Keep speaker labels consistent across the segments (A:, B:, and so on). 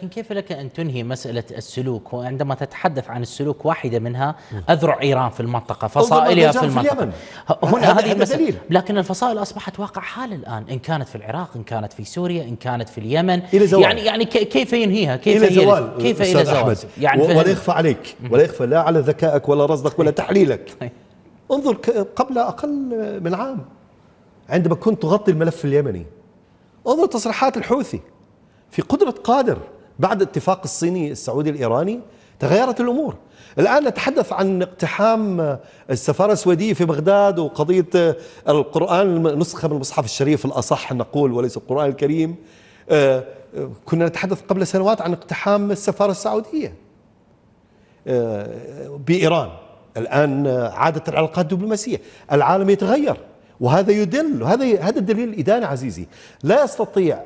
A: لكن كيف لك أن تنهي مسألة السلوك وعندما تتحدث عن السلوك واحدة منها أذرع إيران في المنطقة فصائلها في المنطقة في هنا هذه المسألة لكن الفصائل أصبحت واقع حال الآن إن كانت في العراق إن كانت في سوريا إن كانت في اليمن إلى زوال. يعني يعني كيف
B: ينهيها كيف إلى زوال كيف إلى زوال أحمد. يعني ولا يخفى عليك ولا يخفى لا على ذكائك ولا رصدك ولا طيب. تحليلك طيب. انظر قبل أقل من عام عندما كنت تغطي الملف اليمني انظر تصريحات الحوثي في قدرة قادر بعد اتفاق الصيني السعودي الإيراني تغيرت الأمور الآن نتحدث عن اقتحام السفارة السويدية في بغداد وقضية آه، القرآن نسخة من المصحف الشريف الأصح نقول وليس القرآن الكريم آه، آه، كنا نتحدث قبل سنوات عن اقتحام السفارة السعودية بإيران الآن عادت العلاقات الدبلوماسية العالم يتغير وهذا يدل وهذا هذا الدليل الاداني عزيزي لا يستطيع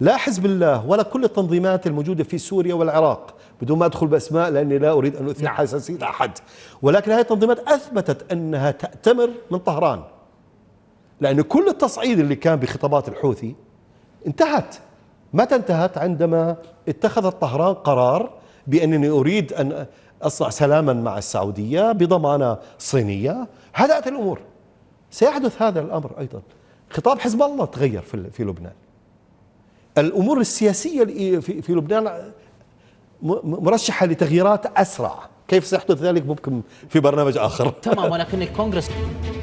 B: لا حزب الله ولا كل التنظيمات الموجودة في سوريا والعراق بدون ما أدخل بأسماء لأني لا أريد أن أثير حساسية نعم. أحد ولكن هذه التنظيمات أثبتت أنها تأتمر من طهران لأن كل التصعيد اللي كان بخطابات الحوثي انتهت متى انتهت عندما اتخذت طهران قرار بأنني أريد أن أصنع سلاما مع السعودية بضمانة صينية هدأت الأمور سيحدث هذا الأمر أيضا خطاب حزب الله تغير في لبنان الامور السياسيه إيه، في لبنان مرشحه لتغييرات اسرع كيف سيحدث ذلك ممكن في برنامج اخر تمام ولكن الكونغرس